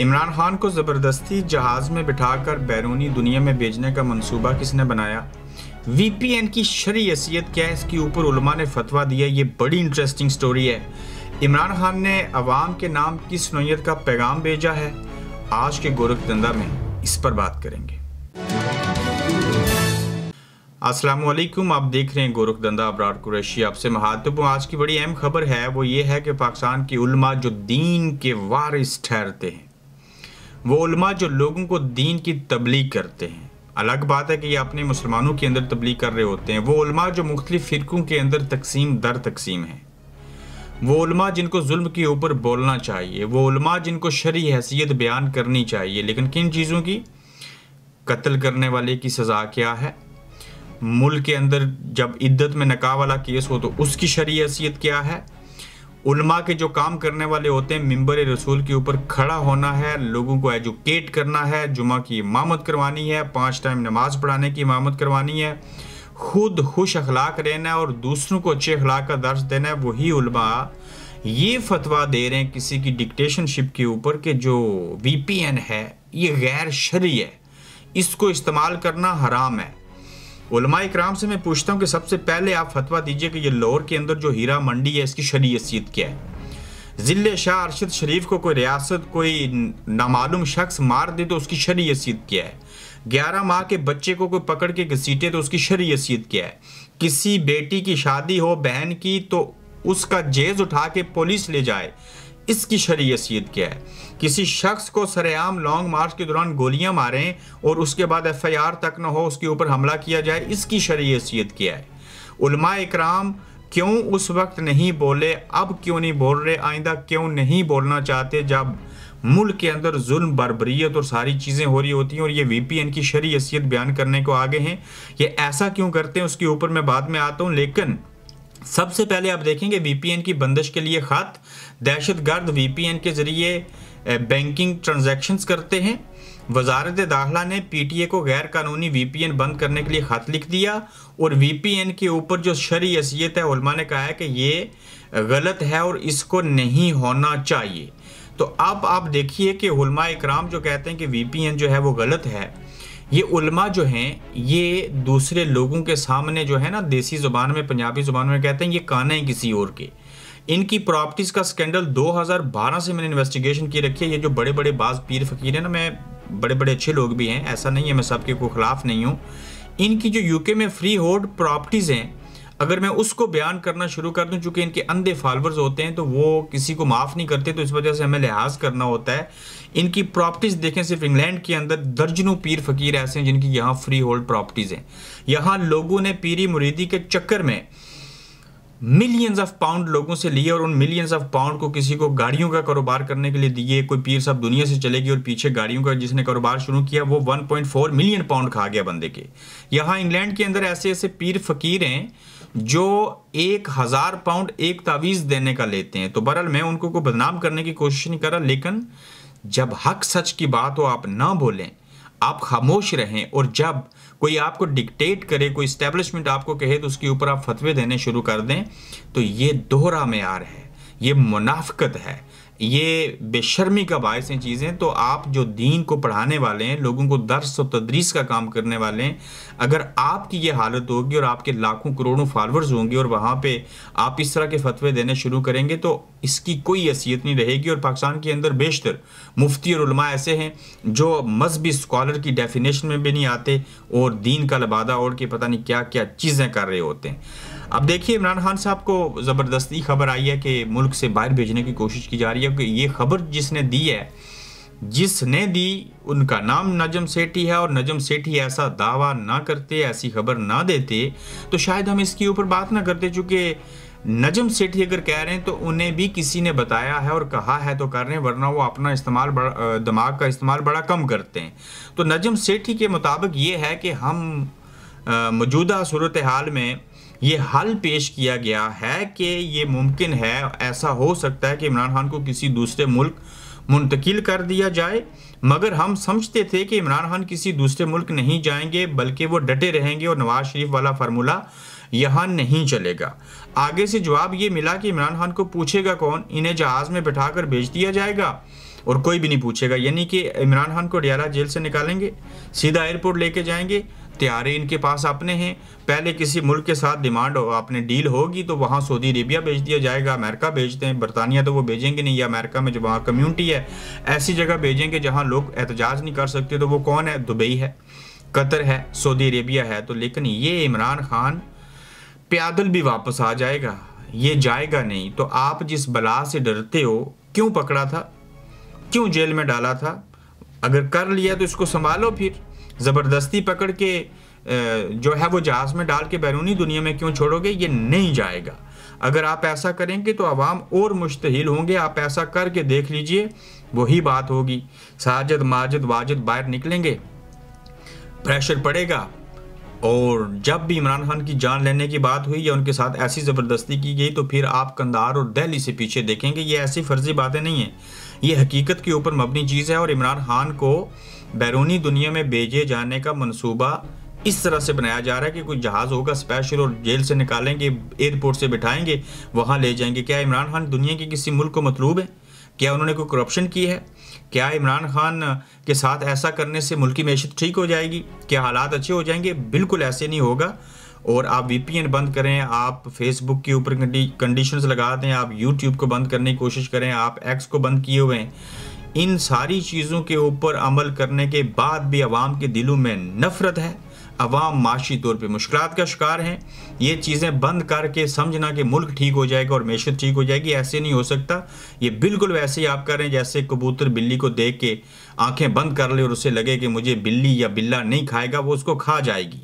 इमरान खान को ज़बरदस्ती जहाज़ में बिठाकर बैरूनी दुनिया में भेजने का मंसूबा किसने बनाया वीपीएन की शरी हैसियत क्या है इसके ऊपर उलमा ने फतवा दिया ये बड़ी इंटरेस्टिंग स्टोरी है इमरान खान ने अवाम के नाम किस नोयत का पैगाम भेजा है आज के गोरख धंधा में इस पर बात करेंगे असलम आप देख रहे हैं गोरख धंधा अबरार कुरैशी आपसे महातब आज की बड़ी अहम खबर है वो ये है कि पाकिस्तान की उलमा जो दीन के वारिस ठहरते हैं वो उलमा जो लोगों को दीन की तबलीग करते हैं अलग बात है कि ये अपने मुसलमानों के अंदर तबलीग कर रहे होते हैं वो उलमा जो मुख्तलिफ फ़िरक़ों के अंदर तकसीम दर तकसीम है वो उलमा जिनको जुल्म के ऊपर बोलना चाहिए वो उलमा जिनको शरी हैसियत बयान करनी चाहिए लेकिन किन चीज़ों की कत्ल करने वाले की सज़ा क्या है मुल्क के अंदर जब इद्दत में नका वाला केस हो तो उसकी शरी हैसियत क्या है उलमा के जो काम करने वाले होते हैं मिम्बर रसूल के ऊपर खड़ा होना है लोगों को एजुकेट करना है जुमा की इमामत करवानी है पाँच टाइम नमाज पढ़ाने की इमामत करवानी है खुद खुश अखलाक रहना है और दूसरों को अच्छे अखलाक का दर्ज देना है वही उलमा ये फतवा दे रहे हैं किसी की डिक्टेशनशिप के ऊपर कि जो एन है ये गैर शरी है इसको इस्तेमाल करना हराम है उलमा इक्राम से मैं पूछता हूँ कि सबसे पहले आप फतवा दीजिए कि ये लाहौर के अंदर जो हीरा मंडी है इसकी शरी क्या है ज़िले शाह अरशद शरीफ को कोई रियासत कोई नामालूम शख्स मार दे तो उसकी शरी क्या है ग्यारह माह के बच्चे को कोई पकड़ के घसीटे तो उसकी शरी क्या है किसी बेटी की शादी हो बहन की तो उसका जेज उठा के पुलिस ले जाए इसकी शरीयत क्या है किसी शख्स को सरेआम लॉन्ग मार्च के दौरान गोलियां मारें और उसके बाद एफआईआर तक न हो उसके ऊपर हमला किया जाए इसकी शरीयत क्या है उलमा इकराम क्यों उस वक्त नहीं बोले अब क्यों नहीं बोल रहे आइंदा क्यों नहीं बोलना चाहते जब मुल्क के अंदर जुल्म बरबरीत और सारी चीज़ें हो रही होती हैं और ये वीपीएन की शरीयत बयान करने को आगे हैं ये ऐसा क्यों करते हैं उसके ऊपर मैं बाद में आता हूँ लेकिन सबसे पहले आप देखेंगे वीपीएन की बंदिश के लिए खात गर्द वीपीएन के ज़रिए बैंकिंग ट्रांजेक्शन करते हैं वजारत दाखिला ने पीटीए को गैर कानूनी वीपीएन बंद करने के लिए खत लिख दिया और वीपीएन के ऊपर जो शरी हैसीत है उलमा ने कहा है कि ये गलत है और इसको नहीं होना चाहिए तो अब आप देखिए कि उलमा इकराम जो कहते हैं कि वीपीएन जो है वो गलत है ये उलमा जो हैं ये दूसरे लोगों के सामने जो है ना देसी ज़ुबान में पंजाबी ज़ुबान में कहते हैं ये कान है किसी और के इनकी प्रॉपर्टीज़ का स्कैंडल 2012 से मैंने इन्वेस्टिगेशन की रखी है ये जो बड़े बड़े बाज पीर फकीर हैं ना मैं बड़े बड़े अच्छे लोग भी हैं ऐसा नहीं है मैं सबके को खिलाफ नहीं हूँ इनकी जो यूके में फ्री होल्ड प्रॉपर्टीज़ हैं अगर मैं उसको बयान करना शुरू कर दूं चूँकि इनके अंधे फॉलोअर्स होते हैं तो वो किसी को माफ़ नहीं करते तो इस वजह से हमें लिहाज करना होता है इनकी प्रॉपर्टीज़ देखें सिर्फ इंग्लैंड के अंदर दर्जनों पीर फ़कीर ऐसे हैं जिनकी यहाँ फ्री होल्ड प्रॉपर्टीज़ हैं यहाँ लोगों ने पीरी मुरीदी के चक्कर में मिलियंस ऑफ पाउंड लोगों से लिए और उन मिलियंस ऑफ पाउंड को किसी को गाड़ियों का कारोबार करने के लिए दिए कोई पीर साहब दुनिया से चले गए और पीछे गाड़ियों का जिसने कारोबार शुरू किया वो 1.4 मिलियन पाउंड खा गया बंदे के यहाँ इंग्लैंड के अंदर ऐसे ऐसे पीर फकीर हैं जो एक हज़ार पाउंड एक तावीज़ देने का लेते हैं तो बरल मैं उनको को बदनाम करने की कोशिश नहीं कर रहा लेकिन जब हक सच की बात हो आप ना बोलें आप खामोश रहें और जब कोई आपको डिक्टेट करे कोई इस्टेब्लिशमेंट आपको कहे तो उसके ऊपर आप फतवे देने शुरू कर दें तो ये दोहरा मैार है ये मुनाफ्त है ये बेशर्मी का बायस हैं चीज़ें तो आप जो दीन को पढ़ाने वाले हैं लोगों को दर्स और तदरीस का काम करने वाले हैं अगर आपकी ये हालत होगी और आपके लाखों करोड़ों फॉलोअर्स होंगे और वहाँ पे आप इस तरह के फतवे देने शुरू करेंगे तो इसकी कोई हैसियत नहीं रहेगी और पाकिस्तान के अंदर बेशतर मुफ्ती और उलमा ऐसे हैं जो मजहबी स्कॉलर की डेफिनेशन में भी नहीं आते और दीन का लबादा ओढ़ के पता नहीं क्या क्या चीज़ें कर रहे होते हैं अब देखिए इमरान खान साहब को ज़बरदस्ती खबर आई है कि मुल्क से बाहर भेजने की कोशिश की जा रही है कि ये खबर जिसने दी है जिसने दी उनका नाम नजम सेठी है और नजम सेठी ऐसा दावा ना करते ऐसी खबर ना देते तो शायद हम इसके ऊपर बात ना करते चूँकि नजम सेठी अगर कह रहे हैं तो उन्हें भी किसी ने बताया है और कहा है तो कर रहे हैं वरना वो अपना इस्तेमाल बड़ा दिमाग का इस्तेमाल बड़ा कम करते हैं तो नजम सेठी के मुताबिक ये है कि हम मौजूदा सूरत हाल में ये हल पेश किया गया है कि ये मुमकिन है ऐसा हो सकता है कि इमरान खान को किसी दूसरे मुल्क मुंतकिल कर दिया जाए मगर हम समझते थे कि इमरान खान किसी दूसरे मुल्क नहीं जाएंगे बल्कि वो डटे रहेंगे और नवाज शरीफ वाला फार्मूला यहाँ नहीं चलेगा आगे से जवाब ये मिला कि इमरान खान को पूछेगा कौन इन्हें जहाज़ में बैठा कर भेज दिया जाएगा और कोई भी नहीं पूछेगा यानी कि इमरान खान को डियाला जेल से निकालेंगे सीधा एयरपोर्ट लेके जाएंगे त्यारे इनके पास अपने हैं पहले किसी मुल्क के साथ डिमांड हो आपने डील होगी तो वहाँ सऊदी अरेबिया भेज दिया जाएगा अमेरिका भेजते हैं बरतानिया तो वो भेजेंगे नहीं या अमेरिका में जो वहाँ कम्युनिटी है ऐसी जगह भेजेंगे जहाँ लोग एहतजाज नहीं कर सकते तो वो कौन है दुबई है कतर है सऊदी अरेबिया है तो लेकिन ये इमरान खान प्यादल भी वापस आ जाएगा ये जाएगा नहीं तो आप जिस बला से डरते हो क्यों पकड़ा था क्यों जेल में डाला था अगर कर लिया तो इसको संभालो फिर ज़बरदस्ती पकड़ के जो है वो जहाज़ में डाल के बैरूनी दुनिया में क्यों छोड़ोगे ये नहीं जाएगा अगर आप ऐसा करेंगे तो आवाम और मुश्तहिल होंगे आप ऐसा करके देख लीजिए वही बात होगी साजद माजद वाजद बाहर निकलेंगे प्रेशर पड़ेगा और जब भी इमरान खान की जान लेने की बात हुई या उनके साथ ऐसी ज़बरदस्ती की गई तो फिर आप कंधार और दहली से पीछे देखेंगे ये ऐसी फर्जी बातें नहीं हैं ये हकीकत के ऊपर मबनी चीज़ है और इमरान खान को बैरूनी दुनिया में भेजे जाने का मनसूबा इस तरह से बनाया जा रहा है कि कोई जहाज़ होगा स्पेशल और जेल से निकालेंगे एयरपोर्ट से बिठाएंगे वहाँ ले जाएंगे क्या इमरान खान दुनिया के किसी मुल्क को मतलूब है क्या उन्होंने कोई करप्शन की है क्या इमरान खान के साथ ऐसा करने से मुल्की मैशत ठीक हो जाएगी क्या हालात अच्छे हो जाएंगे बिल्कुल ऐसे नहीं होगा और आप वी बंद करें आप फेसबुक के ऊपर कंडीशन लगा दें आप यूट्यूब को बंद करने की कोशिश करें आप एक्स को बंद किए हुए हैं इन सारी चीज़ों के ऊपर अमल करने के बाद भी आवाम के दिलों में नफरत है अवाम माशी तौर पे मुश्किल का शिकार हैं ये चीज़ें बंद करके समझना कि मुल्क ठीक हो जाएगा और मैशत ठीक हो जाएगी ऐसे नहीं हो सकता ये बिल्कुल वैसे ही आप कर रहे हैं जैसे कबूतर बिल्ली को देख के आंखें बंद कर ले और उसे लगे कि मुझे बिल्ली या बिल्ला नहीं खाएगा वो उसको खा जाएगी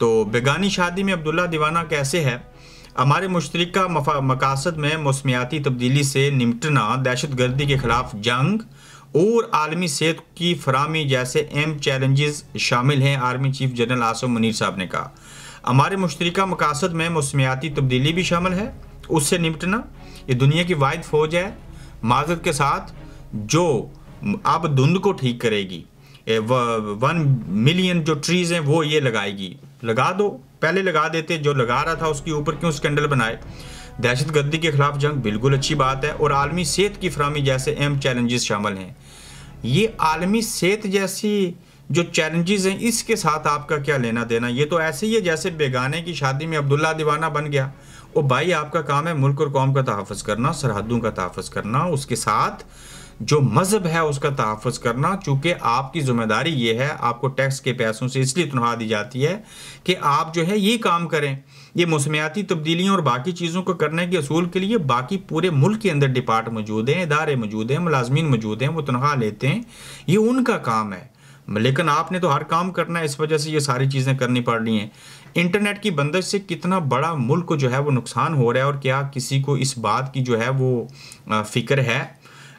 तो बेगानी शादी में अब्दुल्ला दीवाना कैसे है हमारे मुश्तरक मकासद में मौसमियाती तब्दीली से निपटना दहशत गर्दी के खिलाफ जंग और आलमी सेहत की फरहमी जैसे अहम चैलेंजेस शामिल हैं army chief general Asim Munir साहब ने कहा हमारे मुश्तरक मकासद में मौसमियाती तब्दीली भी शामिल है उससे निपटना ये दुनिया की वाद फौज है माजत के साथ जो अब धुंध को ठीक करेगी वन मिलियन जो ट्रीज़ हैं वो ये लगाएगी लगा दो पहले लगा देते जो लगा रहा था उसके ऊपर क्यों स्कैंडल बनाए दहशत गर्दी के खिलाफ जंग बिल्कुल अच्छी बात है और आलमी सेहत की फरहमी जैसे अहम चैलेंजेस शामिल हैं ये आलमी सेहत जैसी जो चैलेंजेस हैं इसके साथ आपका क्या लेना देना ये तो ऐसे ही है जैसे बेगाने की शादी में अब्दुल्ला दीवाना बन गया और भाई आपका काम है मुल्क और कौम का तहफ़ करना सरहदों का तहफ़ करना उसके साथ जो मजहब है उसका तहफ़ करना चूँकि आपकी ज़िम्मेदारी ये है आपको टैक्स के पैसों से इसलिए तनख्वाह दी जाती है कि आप जो है ये काम करें ये मौसमियाती तब्दीलियों और बाकी चीज़ों को करने के असूल के लिए बाकी पूरे मुल्क के अंदर डिपार्ट मौजूद हैं इदारे मौजूद हैं मुलाजमीन मौजूद हैं वो तनख्वाह लेते हैं ये उनका काम है लेकिन आपने तो हर काम करना है इस वजह से ये सारी चीज़ें करनी पड़ रही हैं इंटरनेट की बंदिश से कितना बड़ा मुल्क जो है वो नुकसान हो रहा है और क्या किसी को इस बात की जो है वो फ़िक्र है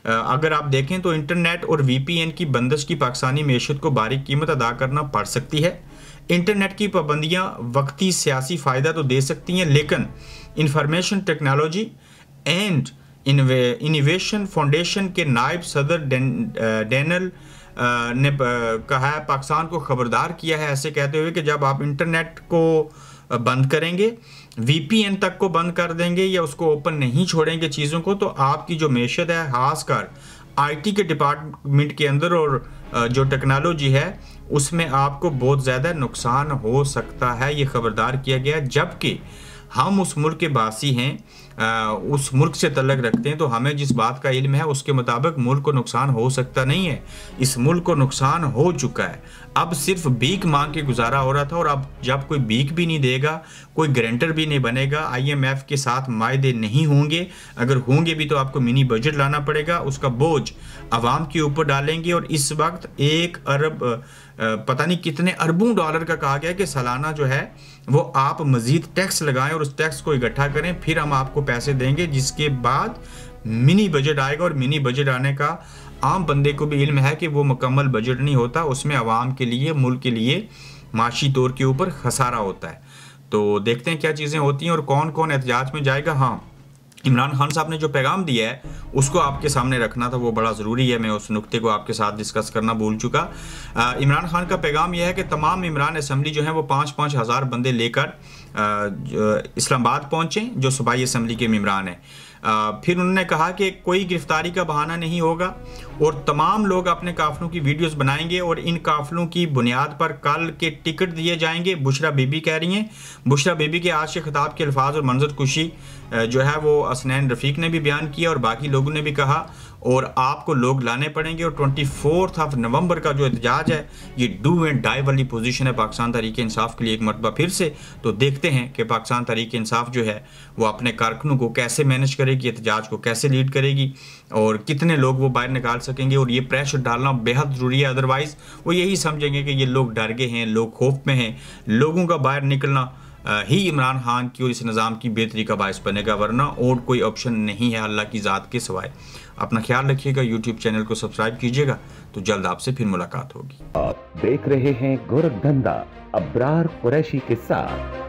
अगर आप देखें तो इंटरनेट और वीपीएन की बंदिश की पाकिस्तानी मीशत को बारीक कीमत अदा करना पड़ सकती है इंटरनेट की पाबंदियाँ वक्ती सियासी फ़ायदा तो दे सकती हैं लेकिन information technology and innovation foundation के नायब सदर डेनल ने कहा है पाकिस्तान को खबरदार किया है ऐसे कहते हुए कि जब आप इंटरनेट को बंद करेंगे वीपीएन तक को बंद कर देंगे या उसको ओपन नहीं छोड़ेंगे चीज़ों को तो आपकी जो मैशत है खासकर आईटी के डिपार्टमेंट के अंदर और जो टेक्नोलॉजी है उसमें आपको बहुत ज़्यादा नुकसान हो सकता है ये खबरदार किया गया जबकि हम उस मुल्क के बासी हैं उस मुल्क से तलक रखते हैं तो हमें जिस बात का इल्म है उसके मुताबिक मुल्क को नुकसान हो सकता नहीं है इस मुल्क को नुकसान हो चुका है अब सिर्फ बीक मांग के गुजारा हो रहा था और अब जब कोई बीक भी नहीं देगा कोई गारंटर भी नहीं बनेगा आईएमएफ के साथ मायदे नहीं होंगे अगर होंगे भी तो आपको मिनी बजट लाना पड़ेगा उसका बोझ आवाम के ऊपर डालेंगे और इस वक्त एक अरब पता नहीं कितने अरबों डॉलर का कहा गया कि सालाना जो है वो आप मज़ीद टैक्स लगाएं और उस टैक्स को इकट्ठा करें फिर हम आपको पैसे देंगे जिसके बाद मिनी बजट आएगा और मिनी बजट आने का आम बंदे को भी इल्म है कि वो मुकम्मल बजट नहीं होता उसमें आवाम के लिए मुल्क के लिए माशी तौर के ऊपर खसारा होता है तो देखते हैं क्या चीज़ें होती हैं और कौन कौन एहतजाज में जाएगा हाँ इमरान खान साहब ने जो पैगाम दिया है उसको आपके सामने रखना था वो बड़ा ज़रूरी है मैं उस नुक्ते को आपके साथ डिस्कस करना भूल चुका इमरान खान का पैगाम यह है कि तमाम इमरान असम्बली जो है वो पाँच पाँच हज़ार बंदे लेकर इस्लामाबाद पहुँचें जो सूबाई असम्बली के इमरान हैं फिर उन्होंने कहा कि कोई गिरफ्तारी का बहाना नहीं होगा और तमाम लोग अपने काफलों की वीडियोस बनाएंगे और इन काफलों की बुनियाद पर कल के टिकट दिए जाएंगे बुशरा बीबी कह रही हैं बुशरा बीबी के आज के खिताब के अल्फाज और मंजर कुशी जो है वो असनैन रफ़ीक ने भी बयान किया और बाकी लोगों ने भी कहा और आपको लोग लाने पड़ेंगे और ट्वेंटी फोर्थ ऑफ नवंबर का जो एहतजाज है ये डू एंड डाई वाली पोजीशन है पाकिस्तान तरीके इंसाफ के लिए एक मरतबा फिर से तो देखते हैं कि पाकिस्तान तहरीक इंसाफ जो है वो अपने कारखनों को कैसे मैनेज करेगी एहतजाज को कैसे लीड करेगी और कितने लोग वो बाहर निकाल सकेंगे और ये प्रेशर डालना बेहद ज़रूरी है अदरवाइज़ वो यही समझेंगे कि ये लोग डर गए हैं लोग खौफ में हैं लोगों का बाहर निकलना ही इमरान खान की और इस निज़ाम की बेहतरी का बायस बनेगा वरना और कोई ऑप्शन नहीं है अल्लाह की ज़ात के सवाए अपना ख्याल रखिएगा यूट्यूब चैनल को सब्सक्राइब कीजिएगा तो जल्द आपसे फिर मुलाकात होगी आप देख रहे हैं गोरखधंधा अब्रार कुरैशी के साथ